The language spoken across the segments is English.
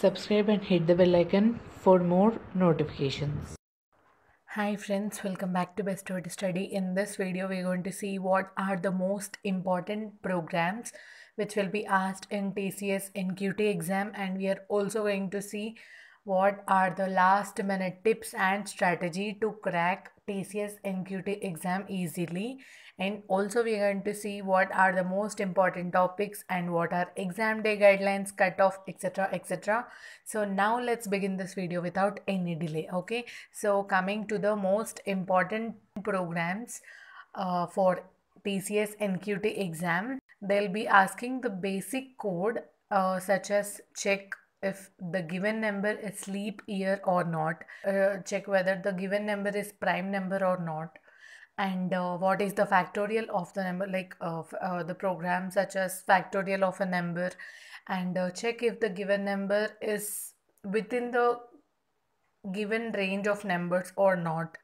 subscribe and hit the bell icon for more notifications. Hi friends, welcome back to Best Way to Study. In this video, we're going to see what are the most important programs which will be asked in TCS NQT exam and we are also going to see what are the last minute tips and strategy to crack TCS NQT exam easily and also we are going to see what are the most important topics and what are exam day guidelines, cutoff etc etc. So now let's begin this video without any delay okay. So coming to the most important programs uh, for TCS NQT exam they'll be asking the basic code uh, such as check if the given number is leap year or not uh, check whether the given number is prime number or not and uh, what is the factorial of the number like uh, the program such as factorial of a number and uh, check if the given number is within the given range of numbers or not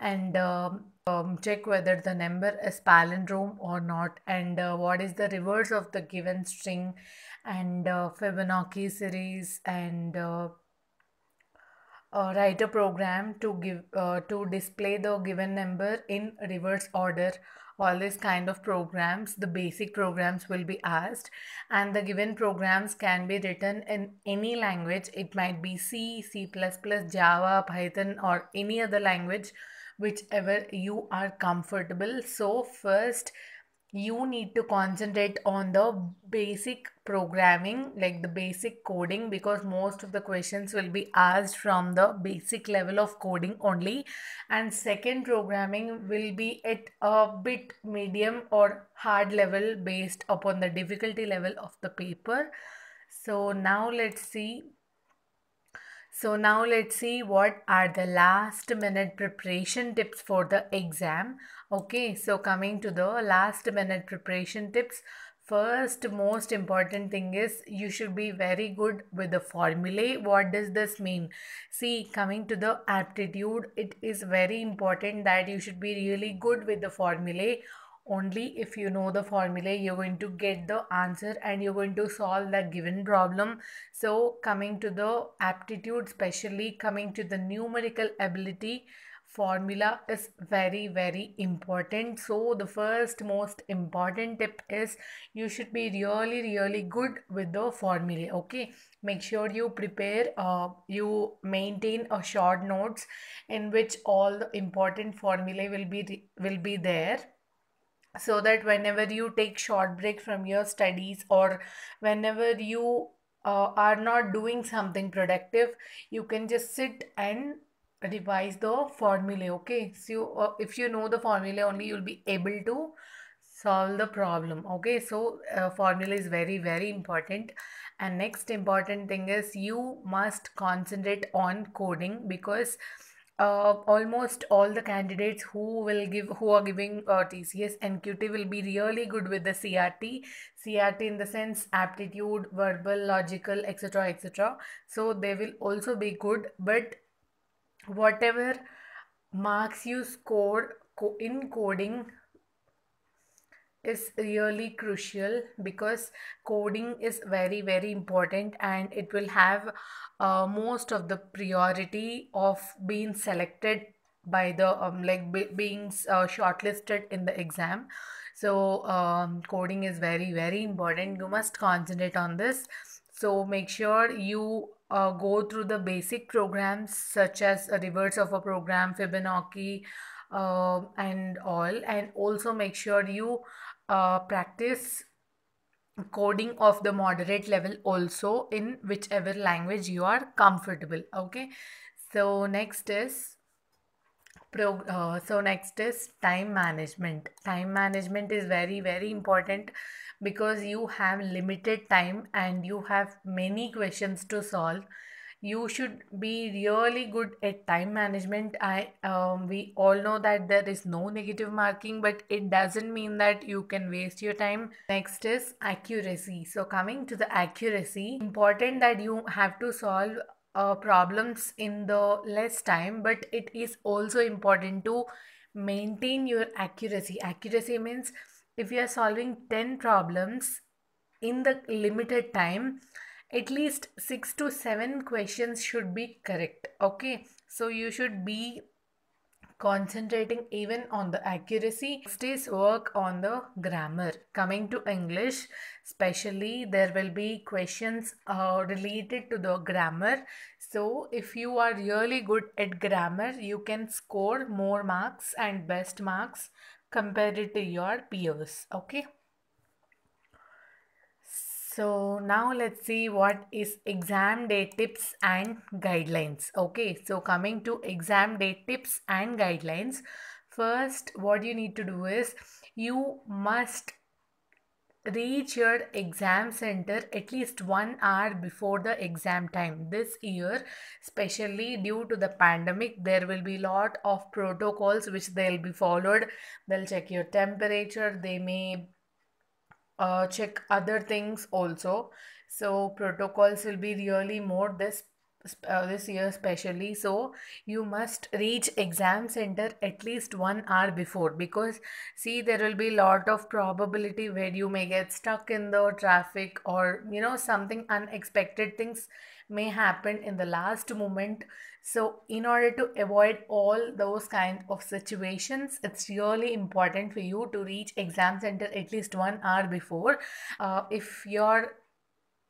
and um, um check whether the number is palindrome or not and uh, what is the reverse of the given string and uh, Fibonacci series and uh, uh, write a program to give uh, to display the given number in reverse order all these kind of programs the basic programs will be asked and the given programs can be written in any language it might be c c++ java python or any other language whichever you are comfortable so first you need to concentrate on the basic programming like the basic coding because most of the questions will be asked from the basic level of coding only and second programming will be at a bit medium or hard level based upon the difficulty level of the paper so now let's see so now let's see what are the last minute preparation tips for the exam. Okay, so coming to the last minute preparation tips. First most important thing is you should be very good with the formulae. What does this mean? See, coming to the aptitude, it is very important that you should be really good with the formulae only if you know the formula you're going to get the answer and you're going to solve that given problem so coming to the aptitude especially coming to the numerical ability formula is very very important so the first most important tip is you should be really really good with the formula okay make sure you prepare uh, you maintain a short notes in which all the important formulae will be will be there so that whenever you take short break from your studies or whenever you uh, are not doing something productive you can just sit and revise the formula okay so you, uh, if you know the formula only you'll be able to solve the problem okay so uh, formula is very very important and next important thing is you must concentrate on coding because uh, almost all the candidates who will give who are giving uh, TCS and QT will be really good with the CRT CRT in the sense aptitude verbal logical etc etc so they will also be good but whatever marks you score in coding is really crucial because coding is very very important and it will have uh, most of the priority of being selected by the um, like being uh, shortlisted in the exam so um, coding is very very important you must concentrate on this so make sure you uh, go through the basic programs such as a reverse of a program fibonacci uh, and all and also make sure you uh, practice coding of the moderate level also in whichever language you are comfortable okay so next is pro uh, so next is time management time management is very very important because you have limited time and you have many questions to solve you should be really good at time management i um, we all know that there is no negative marking but it doesn't mean that you can waste your time next is accuracy so coming to the accuracy important that you have to solve uh, problems in the less time but it is also important to maintain your accuracy accuracy means if you are solving 10 problems in the limited time at least 6 to 7 questions should be correct okay so you should be concentrating even on the accuracy stays work on the grammar coming to english especially there will be questions uh, related to the grammar so if you are really good at grammar you can score more marks and best marks compared to your peers okay so now let's see what is exam day tips and guidelines. Okay, so coming to exam day tips and guidelines, first what you need to do is you must reach your exam center at least one hour before the exam time this year especially due to the pandemic there will be lot of protocols which they'll be followed they'll check your temperature they may uh, check other things also so protocols will be really more this uh, this year especially so you must reach exam center at least one hour before because see there will be lot of probability where you may get stuck in the traffic or you know something unexpected things may happen in the last moment so in order to avoid all those kind of situations it's really important for you to reach exam center at least one hour before uh, if your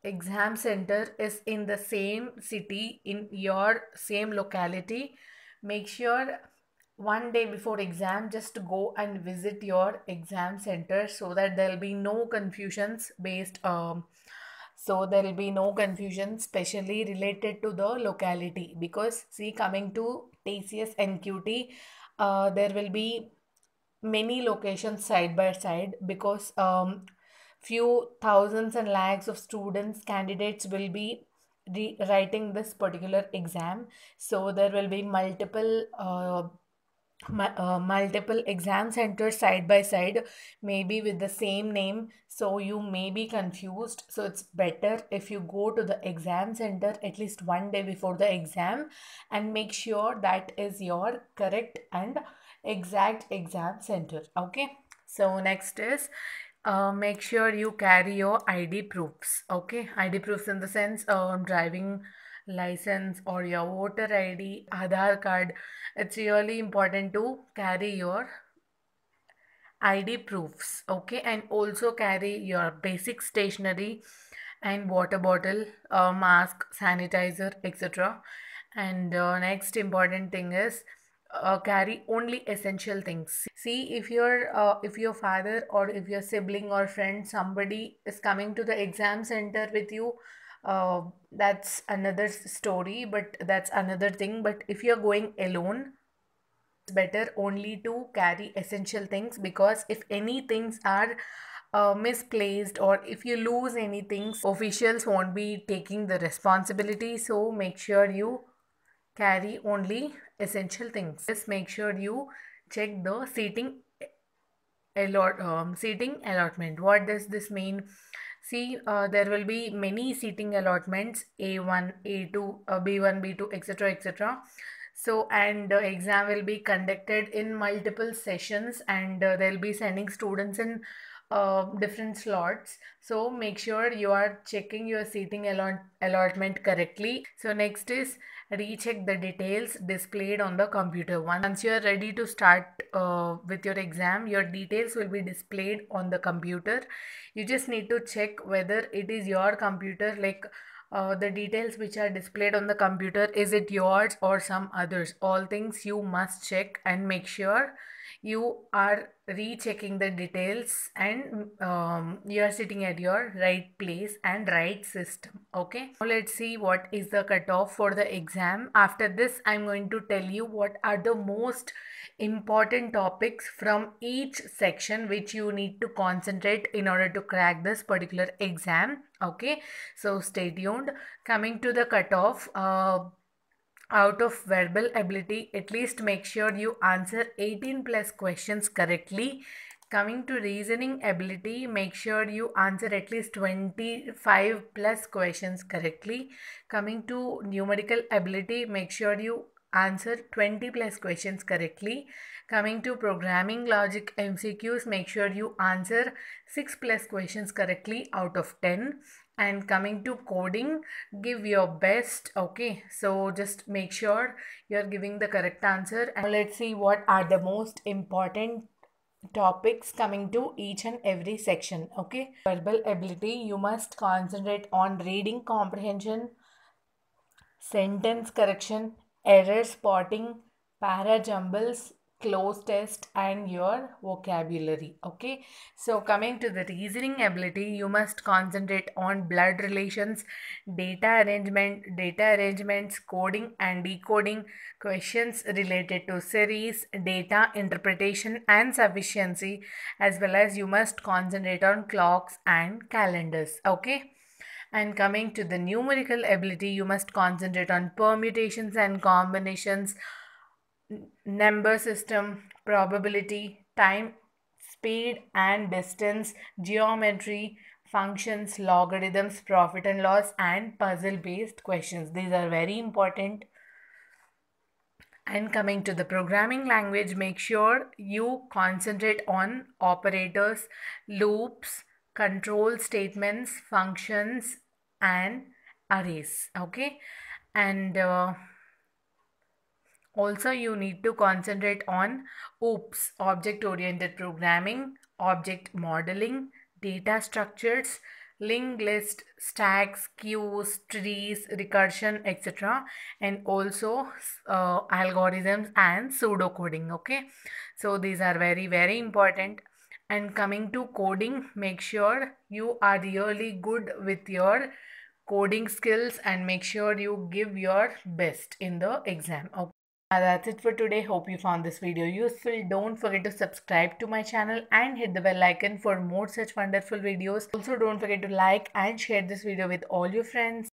exam center is in the same city in your same locality make sure one day before exam just go and visit your exam center so that there'll be no confusions based um, so there will be no confusion specially related to the locality because see coming to TCS NQT, uh, there will be many locations side by side because um, few thousands and lakhs of students candidates will be re- writing this particular exam so there will be multiple uh, uh, multiple exam centers side by side maybe with the same name so you may be confused so it's better if you go to the exam center at least one day before the exam and make sure that is your correct and exact exam center okay so next is uh, make sure you carry your id proofs okay id proofs in the sense um, driving license or your voter id Aadhaar card it's really important to carry your id proofs okay and also carry your basic stationery and water bottle uh, mask sanitizer etc and uh, next important thing is uh, carry only essential things see if your uh, if your father or if your sibling or friend somebody is coming to the exam center with you uh, that's another story but that's another thing but if you're going alone it's better only to carry essential things because if any things are uh, misplaced or if you lose any things officials won't be taking the responsibility so make sure you carry only essential things just make sure you check the seating eh, allot um, seating allotment what does this mean See, uh, there will be many seating allotments, A1, A2, uh, B1, B2, etc., etc. So, and the exam will be conducted in multiple sessions and uh, they'll be sending students in uh, different slots so make sure you are checking your seating allot allotment correctly so next is recheck the details displayed on the computer once you are ready to start uh, with your exam your details will be displayed on the computer you just need to check whether it is your computer like uh, the details which are displayed on the computer is it yours or some others all things you must check and make sure you are rechecking the details and um, you are sitting at your right place and right system okay now let's see what is the cutoff for the exam after this i'm going to tell you what are the most important topics from each section which you need to concentrate in order to crack this particular exam okay so stay tuned coming to the cutoff uh, out of verbal ability at least make sure you answer 18 plus questions correctly coming to reasoning ability make sure you answer at least 25 plus questions correctly coming to numerical ability make sure you answer 20 plus questions correctly coming to programming logic mcqs make sure you answer 6 plus questions correctly out of 10 and coming to coding give your best okay so just make sure you're giving the correct answer and let's see what are the most important topics coming to each and every section okay verbal ability you must concentrate on reading comprehension sentence correction error spotting para jumbles close test and your vocabulary okay so coming to the reasoning ability you must concentrate on blood relations data arrangement data arrangements coding and decoding questions related to series data interpretation and sufficiency as well as you must concentrate on clocks and calendars okay and coming to the numerical ability you must concentrate on permutations and combinations number system, probability, time, speed and distance, geometry, functions, logarithms, profit and loss and puzzle based questions. These are very important. And coming to the programming language, make sure you concentrate on operators, loops, control statements, functions and arrays. Okay. And uh, also, you need to concentrate on OOPs, object-oriented programming, object modeling, data structures, linked list, stacks, queues, trees, recursion, etc. And also uh, algorithms and pseudocoding, okay? So, these are very, very important. And coming to coding, make sure you are really good with your coding skills and make sure you give your best in the exam. Okay? that's it for today. Hope you found this video useful. Don't forget to subscribe to my channel and hit the bell icon for more such wonderful videos. Also don't forget to like and share this video with all your friends.